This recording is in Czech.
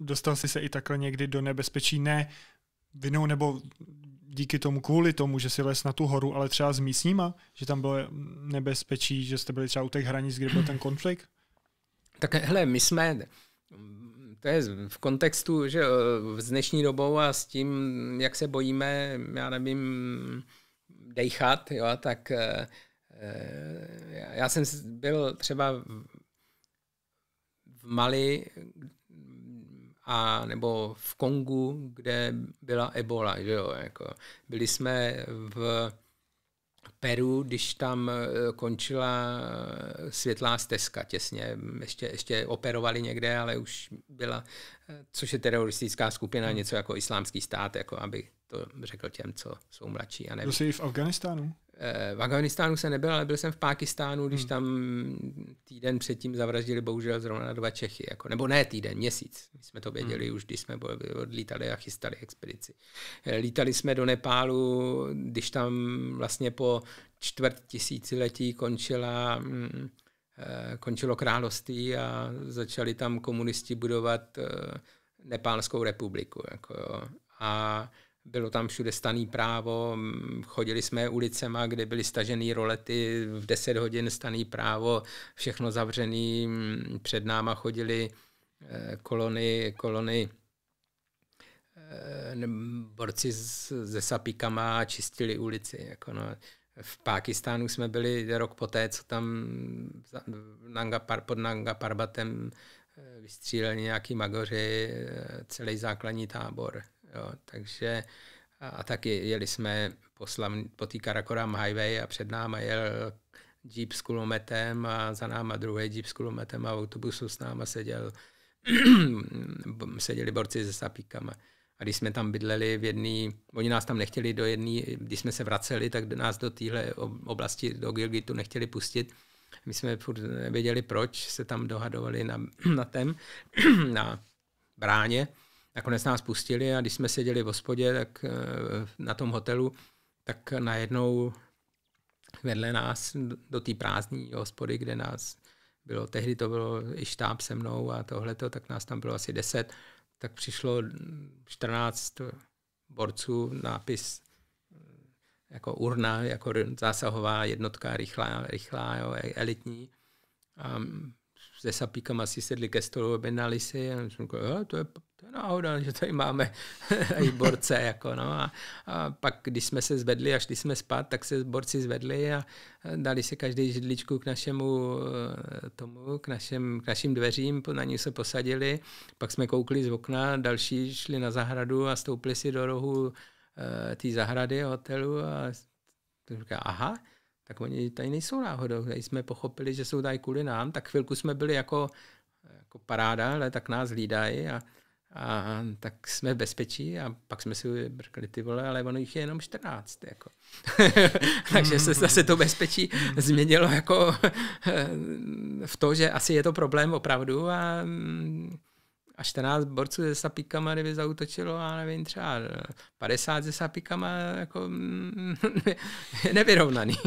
dostal jsi se i takhle někdy do nebezpečí, ne vinou nebo díky tomu, kvůli tomu, že si les na tu horu, ale třeba s místníma, že tam bylo nebezpečí, že jste byli třeba u těch hranic, kde byl ten konflikt? Tak hele, my jsme, to je v kontextu, že eh, s dnešní dobou a s tím, jak se bojíme, já nevím, dejchat, jo, tak eh, eh, já jsem byl třeba v Mali, a nebo v Kongu, kde byla ebola, že jo, jako. Byli jsme v Peru, když tam e, končila e, světlá stezka těsně, ještě, ještě operovali někde, ale už byla, e, což je teroristická skupina, hmm. něco jako islámský stát, jako aby to řekl těm, co jsou mladší a Byl jsi v Afganistánu? Eh, v Afganistánu jsem nebyl, ale byl jsem v Pákistánu, když hmm. tam týden předtím zavraždili bohužel zrovna dva Čechy. Jako, nebo ne týden, měsíc. My jsme to hmm. věděli hmm. už, když jsme odlítali a chystali expedici. Eh, lítali jsme do Nepálu, když tam vlastně po čtvrt tisíciletí končila, mm, eh, končilo království a začali tam komunisti budovat Nepálskou republiku. Jako, A bylo tam všude staný právo, chodili jsme ulicema, kde byly stažené rolety, v 10 hodin staný právo, všechno zavřený, před náma chodili e, kolony, kolony e, borci se sapíkama a čistili ulici. Jako no. V Pákistánu jsme byli rok poté, co tam Nanga, pod Nanga Parbatem e, vystříleli nějaký magoři celý základní tábor. Jo, takže a, a taky jeli jsme po, slavn, po té Karakoram Highway a před náma jel jeep s kulometem a za náma druhý jeep s kulometem a v autobusu s náma seděl, seděli borci se sapíkama. A když jsme tam bydleli v jedný, oni nás tam nechtěli do jedný, když jsme se vraceli, tak nás do téhle oblasti, do Gilgitu nechtěli pustit. My jsme furt nevěděli, proč se tam dohadovali na, na tem na bráně. Nakonec nás pustili a když jsme seděli v hospodě, tak eh, na tom hotelu, tak najednou vedle nás do té prázdní hospody, kde nás bylo, tehdy to bylo i štáb se mnou a tohleto, tak nás tam bylo asi deset, tak přišlo 14 borců, nápis eh, jako urna, jako zásahová jednotka, rychlá, rychlá jo, e- elitní. A se sapíkama si sedli ke stolu, objednali si a jsem říkal, to je náhoda, že tady máme i borce. Jako, no. a, a, pak, když jsme se zvedli a šli jsme spát, tak se borci zvedli a dali se každý židličku k našemu eh, tomu, k, našem, k našim dveřím, na ní se posadili, pak jsme koukli z okna, další šli na zahradu a stoupli si do rohu eh, té zahrady hotelu a říká, aha, tak oni tady nejsou náhodou. Tady jsme pochopili, že jsou tady kvůli nám, tak chvilku jsme byli jako, jako paráda, ale tak nás hlídají a a tak jsme v bezpečí a pak jsme si řekli ty vole, ale ono jich je jenom 14. Jako. Takže se mm-hmm. zase to bezpečí mm-hmm. změnilo jako v to, že asi je to problém opravdu a, a 14 borců se sapíkama, kdyby zautočilo a nevím, třeba 50 se sapíkama jako nevyrovnaný.